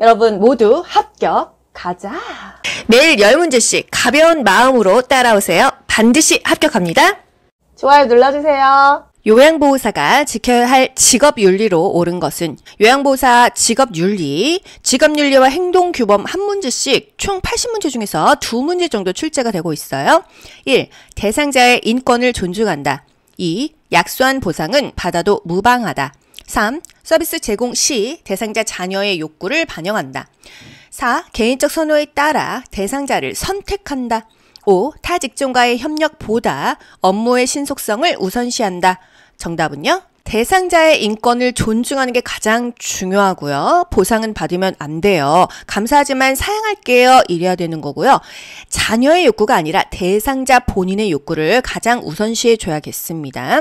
여러분 모두 합격 가자. 매일 열문제씩 가벼운 마음으로 따라오세요. 반드시 합격합니다. 좋아요 눌러주세요. 요양보호사가 지켜야 할 직업윤리로 오른 것은 요양보호사 직업윤리, 직업윤리와 행동규범 한 문제씩 총 80문제 중에서 두 문제 정도 출제가 되고 있어요. 1. 대상자의 인권을 존중한다. 2. 약소한 보상은 받아도 무방하다. 3. 서비스 제공 시 대상자 자녀의 욕구를 반영한다. 4. 개인적 선호에 따라 대상자를 선택한다. 5. 타 직종과의 협력보다 업무의 신속성을 우선시한다. 정답은요? 대상자의 인권을 존중하는 게 가장 중요하고요. 보상은 받으면 안 돼요. 감사하지만 사양할게요. 이래야 되는 거고요. 자녀의 욕구가 아니라 대상자 본인의 욕구를 가장 우선시해 줘야겠습니다.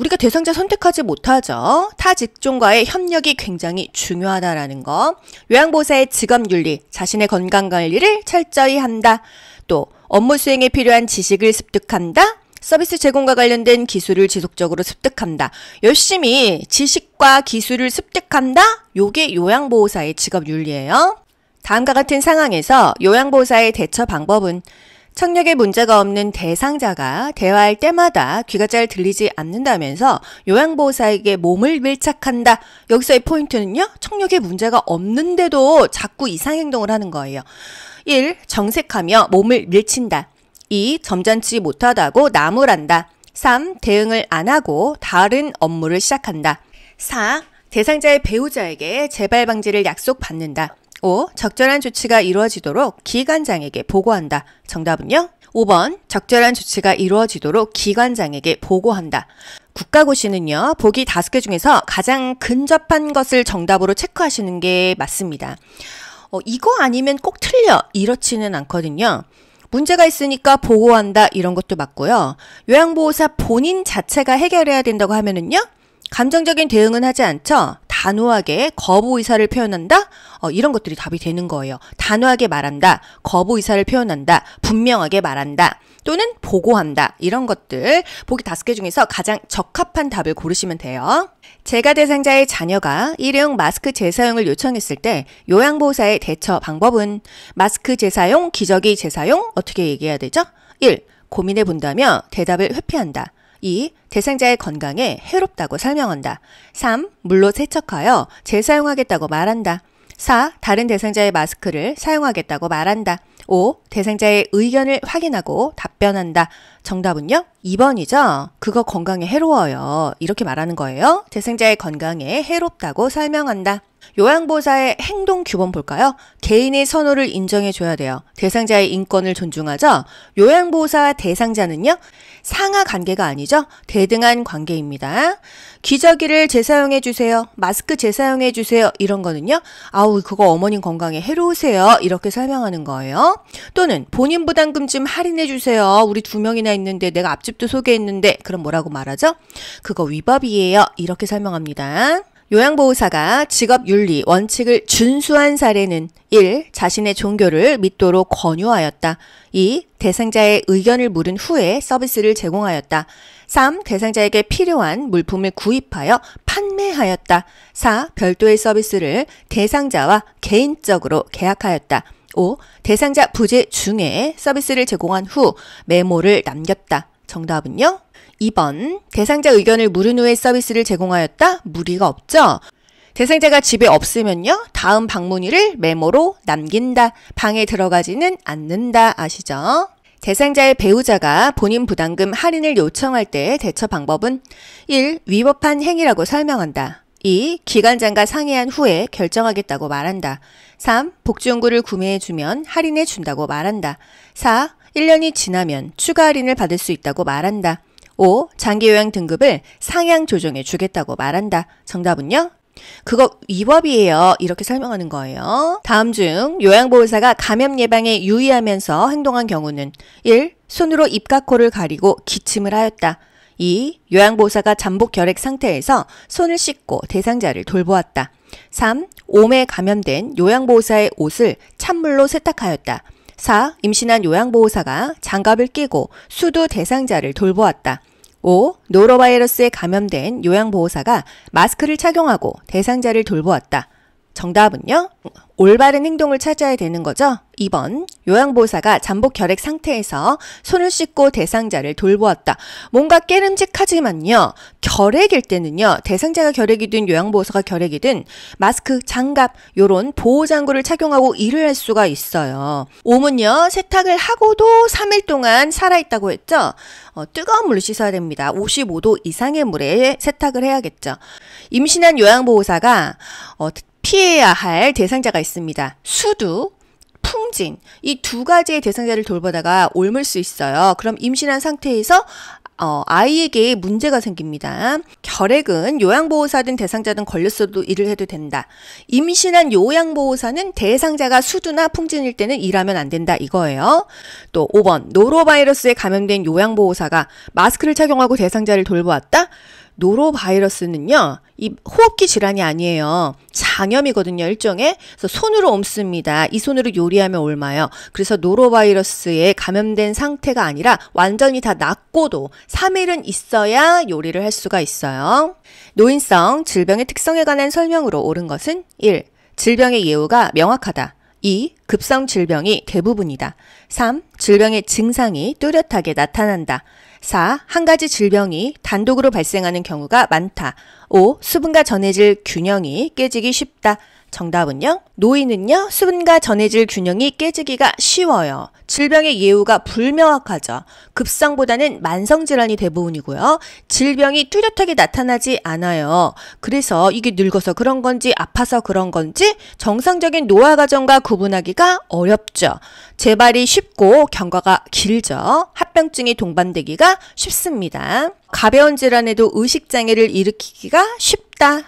우리가 대상자 선택하지 못하죠. 타 직종과의 협력이 굉장히 중요하다라는 거. 요양보사의 직업윤리, 자신의 건강관리를 철저히 한다. 또 업무 수행에 필요한 지식을 습득한다. 서비스 제공과 관련된 기술을 지속적으로 습득한다. 열심히 지식과 기술을 습득한다. 요게 요양보호사의 직업 윤리예요. 다음과 같은 상황에서 요양보호사의 대처 방법은 청력에 문제가 없는 대상자가 대화할 때마다 귀가 잘 들리지 않는다면서 요양보호사에게 몸을 밀착한다. 여기서의 포인트는요, 청력에 문제가 없는데도 자꾸 이상 행동을 하는 거예요. 1. 정색하며 몸을 밀친다. 2. 점잖지 못하다고 나무란다. 3. 대응을 안 하고 다른 업무를 시작한다. 4. 대상자의 배우자에게 재발 방지를 약속받는다. 5. 적절한 조치가 이루어지도록 기관장에게 보고한다. 정답은요? 5번 적절한 조치가 이루어지도록 기관장에게 보고한다. 국가고시는요, 보기 5개 중에서 가장 근접한 것을 정답으로 체크하시는 게 맞습니다. 어, 이거 아니면 꼭 틀려. 이렇지는 않거든요. 문제가 있으니까 보고한다. 이런 것도 맞고요. 요양보호사 본인 자체가 해결해야 된다고 하면은요, 감정적인 대응은 하지 않죠? 단호하게 거부 의사를 표현한다? 어, 이런 것들이 답이 되는 거예요. 단호하게 말한다. 거부 의사를 표현한다. 분명하게 말한다. 또는 보고한다. 이런 것들 보기 다섯 개 중에서 가장 적합한 답을 고르시면 돼요. 제가 대상자의 자녀가 일회용 마스크 재사용을 요청했을 때 요양보호사의 대처 방법은 마스크 재사용, 기저귀 재사용 어떻게 얘기해야 되죠? 1. 고민해 본다며 대답을 회피한다. 2. 대상자의 건강에 해롭다고 설명한다. 3. 물로 세척하여 재사용하겠다고 말한다. 4. 다른 대상자의 마스크를 사용하겠다고 말한다. 5. 대상자의 의견을 확인하고 답변한다. 정답은요? 2번이죠? 그거 건강에 해로워요. 이렇게 말하는 거예요. 대상자의 건강에 해롭다고 설명한다. 요양보호사의 행동 규범 볼까요? 개인의 선호를 인정해줘야 돼요. 대상자의 인권을 존중하죠? 요양보호사와 대상자는요, 상하 관계가 아니죠? 대등한 관계입니다. 기저귀를 재사용해주세요. 마스크 재사용해주세요. 이런 거는요, 아우, 그거 어머님 건강에 해로우세요. 이렇게 설명하는 거예요. 또는 본인 부담금 좀 할인해주세요. 우리 두 명이나 있는데 내가 앞집도 소개했는데, 그럼 뭐라고 말하죠? 그거 위법이에요. 이렇게 설명합니다. 요양보호사가 직업윤리 원칙을 준수한 사례는 1. 자신의 종교를 믿도록 권유하였다. 2. 대상자의 의견을 물은 후에 서비스를 제공하였다. 3. 대상자에게 필요한 물품을 구입하여 판매하였다. 4. 별도의 서비스를 대상자와 개인적으로 계약하였다. 5. 대상자 부재 중에 서비스를 제공한 후 메모를 남겼다. 정답은요? 2번 대상자 의견을 물은 후에 서비스를 제공하였다? 무리가 없죠? 대상자가 집에 없으면요. 다음 방문일을 메모로 남긴다. 방에 들어가지는 않는다. 아시죠? 대상자의 배우자가 본인 부담금 할인을 요청할 때의 대처 방법은 1. 위법한 행위라고 설명한다. 2. 기관장과 상의한 후에 결정하겠다고 말한다. 3. 복지연구를 구매해주면 할인해준다고 말한다. 4. 1년이 지나면 추가 할인을 받을 수 있다고 말한다. 5. 장기요양 등급을 상향 조정해 주겠다고 말한다. 정답은요? 그거 위법이에요. 이렇게 설명하는 거예요. 다음 중 요양보호사가 감염 예방에 유의하면서 행동한 경우는 1. 손으로 입과 코를 가리고 기침을 하였다. 2. 요양보호사가 잠복 결핵 상태에서 손을 씻고 대상자를 돌보았다. 3. 옴에 감염된 요양보호사의 옷을 찬물로 세탁하였다. 4. 임신한 요양보호사가 장갑을 끼고 수두 대상자를 돌보았다. 5. 노로바이러스에 감염된 요양보호사가 마스크를 착용하고 대상자를 돌보았다. 정답은요? 올바른 행동을 찾아야 되는 거죠? 2번. 요양보사가 호 잠복 결핵 상태에서 손을 씻고 대상자를 돌보았다. 뭔가 깨름직하지만요. 결핵일 때는요. 대상자가 결핵이든 요양보호사가 결핵이든 마스크, 장갑, 요런 보호장구를 착용하고 일을 할 수가 있어요. 오은요 세탁을 하고도 3일 동안 살아있다고 했죠? 어, 뜨거운 물을 씻어야 됩니다. 55도 이상의 물에 세탁을 해야겠죠. 임신한 요양보호사가 어, 피해야 할 대상자가 있습니다. 수두, 풍진 이 두 가지의 대상자를 돌보다가 옮을 수 있어요. 그럼 임신한 상태에서 어, 아이에게 문제가 생깁니다. 결핵은 요양보호사든 대상자든 걸렸어도 일을 해도 된다. 임신한 요양보호사는 대상자가 수두나 풍진일 때는 일하면 안 된다 이거예요. 또 5번 노로바이러스에 감염된 요양보호사가 마스크를 착용하고 대상자를 돌보았다. 노로바이러스는요, 이 호흡기 질환이 아니에요. 장염이거든요, 일종의. 그래서 손으로 옮습니다. 이 손으로 요리하면 옮아요. 그래서 노로바이러스에 감염된 상태가 아니라 완전히 다 낫고도 3일은 있어야 요리를 할 수가 있어요. 노인성 질병의 특성에 관한 설명으로 옳은 것은 1. 질병의 예후가 명확하다. 2. 급성 질병이 대부분이다. 3. 질병의 증상이 뚜렷하게 나타난다. 4. 한 가지 질병이 단독으로 발생하는 경우가 많다. 5. 수분과 전해질 균형이 깨지기 쉽다. 정답은요? 노인은요, 수분과 전해질 균형이 깨지기가 쉬워요. 질병의 예후가 불명확하죠. 급성보다는 만성질환이 대부분이고요. 질병이 뚜렷하게 나타나지 않아요. 그래서 이게 늙어서 그런 건지 아파서 그런 건지 정상적인 노화 과정과 구분하기가 어렵죠. 재발이 쉽고 경과가 길죠. 합병증이 동반되기가 쉽습니다. 가벼운 질환에도 의식장애를 일으키기가 쉽다.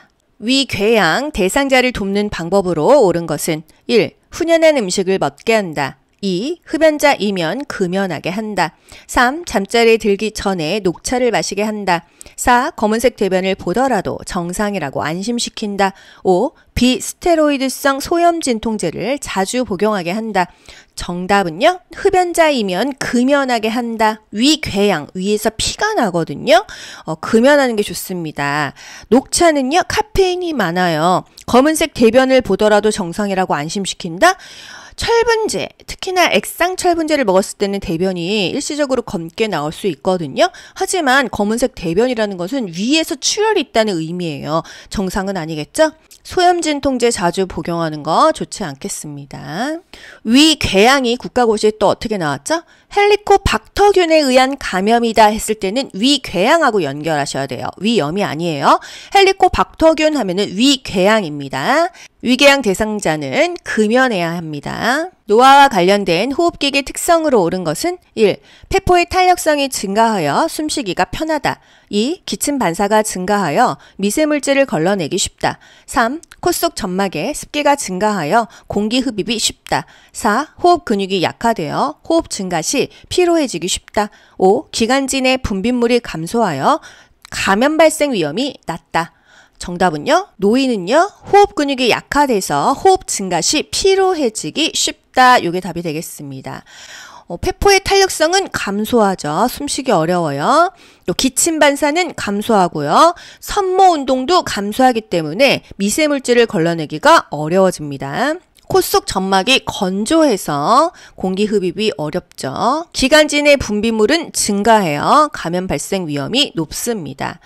위궤양 대상자를 돕는 방법으로 옳은 것은 1. 훈연한 음식을 먹게 한다. 2. 흡연자 이면 금연하게 한다. 3. 잠자리에 들기 전에 녹차를 마시게 한다. 4. 검은색 대변을 보더라도 정상이라고 안심시킨다. 5. 비스테로이드성 소염 진통제를 자주 복용하게 한다. 정답은요. 흡연자이면 금연하게 한다. 위궤양 위에서 피가 나거든요. 어, 금연하는 게 좋습니다. 녹차는요. 카페인이 많아요. 검은색 대변을 보더라도 정상이라고 안심시킨다. 철분제, 특히나 액상 철분제를 먹었을 때는 대변이 일시적으로 검게 나올 수 있거든요. 하지만 검은색 대변이라는 것은 위에서 출혈이 있다는 의미예요. 정상은 아니겠죠? 소염 진통제 자주 복용하는 거 좋지 않겠습니다. 위 궤양이 국가고시에 또 어떻게 나왔죠? 헬리코박터균에 의한 감염이다 했을 때는 위 궤양하고 연결하셔야 돼요. 위염이 아니에요. 헬리코박터균 하면은 위 궤양입니다. 위궤양 대상자는 금연해야 합니다. 노화와 관련된 호흡기계 특성으로 옳은 것은 1. 폐포의 탄력성이 증가하여 숨쉬기가 편하다. 2. 기침 반사가 증가하여 미세물질을 걸러내기 쉽다. 3. 콧속 점막에 습기가 증가하여 공기 흡입이 쉽다. 4. 호흡 근육이 약화되어 호흡 증가 시 피로해지기 쉽다. 5. 기관지 내 분비물이 감소하여 감염 발생 위험이 낮다. 정답은요. 노인은요. 호흡 근육이 약화돼서 호흡 증가 시 피로해지기 쉽다. 요게 답이 되겠습니다. 어, 폐포의 탄력성은 감소하죠. 숨쉬기 어려워요. 또 기침 반사는 감소하고요. 섬모 운동도 감소하기 때문에 미세물질을 걸러내기가 어려워집니다. 코속 점막이 건조해서 공기 흡입이 어렵죠. 기관지 내 분비물은 증가해요. 감염 발생 위험이 높습니다.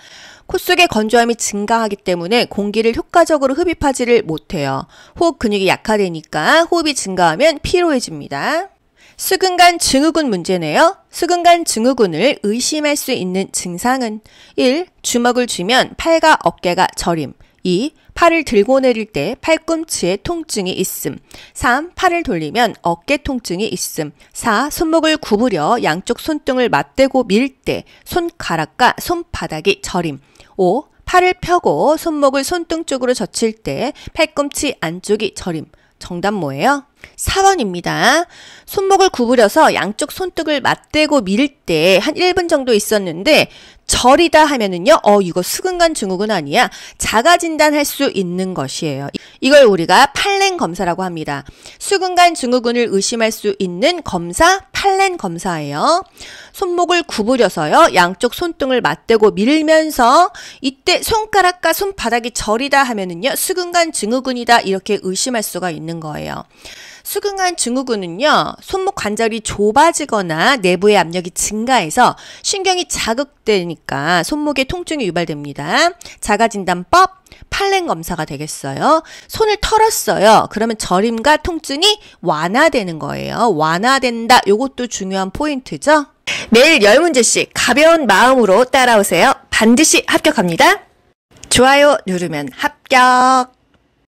코 속의 건조함이 증가하기 때문에 공기를 효과적으로 흡입하지를 못해요. 호흡 근육이 약화되니까 호흡이 증가하면 피로해집니다. 수근간 증후군 문제네요. 수근간 증후군을 의심할 수 있는 증상은 1. 주먹을 쥐면 팔과 어깨가 저림 2. 팔을 들고 내릴 때 팔꿈치에 통증이 있음. 3. 팔을 돌리면 어깨 통증이 있음. 4. 손목을 구부려 양쪽 손등을 맞대고 밀 때 손가락과 손바닥이 저림. 5. 팔을 펴고 손목을 손등 쪽으로 젖힐 때 팔꿈치 안쪽이 저림. 정답 뭐예요? 4번입니다. 손목을 구부려서 양쪽 손등을 맞대고 밀 때 한 1분 정도 있었는데 절이다 하면은요, 어, 이거 수근간 증후군 아니야? 자가 진단할 수 있는 것이에요. 이걸 우리가 팔렌 검사라고 합니다. 수근간 증후군을 의심할 수 있는 검사, 팔렌 검사예요. 손목을 구부려서요, 양쪽 손등을 맞대고 밀면서, 이때 손가락과 손바닥이 절이다 하면은요, 수근간 증후군이다, 이렇게 의심할 수가 있는 거예요. 수긍한 증후군은요, 손목 관절이 좁아지거나 내부의 압력이 증가해서 신경이 자극되니까 손목에 통증이 유발됩니다. 자가진단법, 팔랭 검사가 되겠어요. 손을 털었어요. 그러면 저림과 통증이 완화되는 거예요. 완화된다. 요것도 중요한 포인트죠. 매일 열문제씩 가벼운 마음으로 따라오세요. 반드시 합격합니다. 좋아요 누르면 합격!